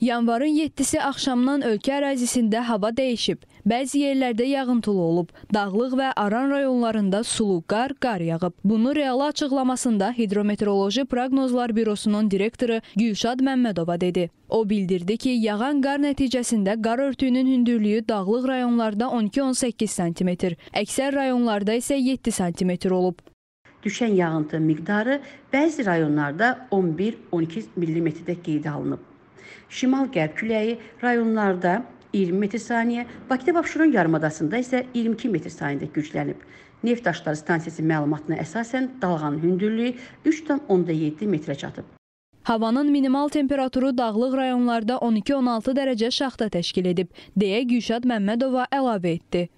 Yanvarın 7-si axşamdan ölkə ərazisində hava dəyişib. Bəzi yerlərdə yağıntılı olub. Dağlıq və Aran rayonlarında sulu qar, qar yağıb. Bunu real açıqlamasında Hidrometeoroloji Proqnozlar Bürosunun direktoru Gülşad Məmmədova dedi. O bildirdi ki, yağan qar nəticəsində qar örtüyünün hündürlüyü dağlıq rayonlarda 12-18 sm, əksər rayonlarda isə 7 sm olub düşən yağıntı miqdarı bəzi rayonlarda 11-12 mm-də qeydə alınıb. Şimal-qərb küləyi rayonlarda 20 metr/saniyə, Bakıda-Abşeron yarımadasında isə 22 metr/saniyədə güclənib. Neft daşları stansiyası məlumatına əsasən dalğanın hündürlüyü 3.7 metrə çatıb. Havanın minimal temperaturu dağlıq rayonlarda 12-16 dərəcə şaxta təşkil edib, deyə Gülşad Məmmədova əlavə etdi.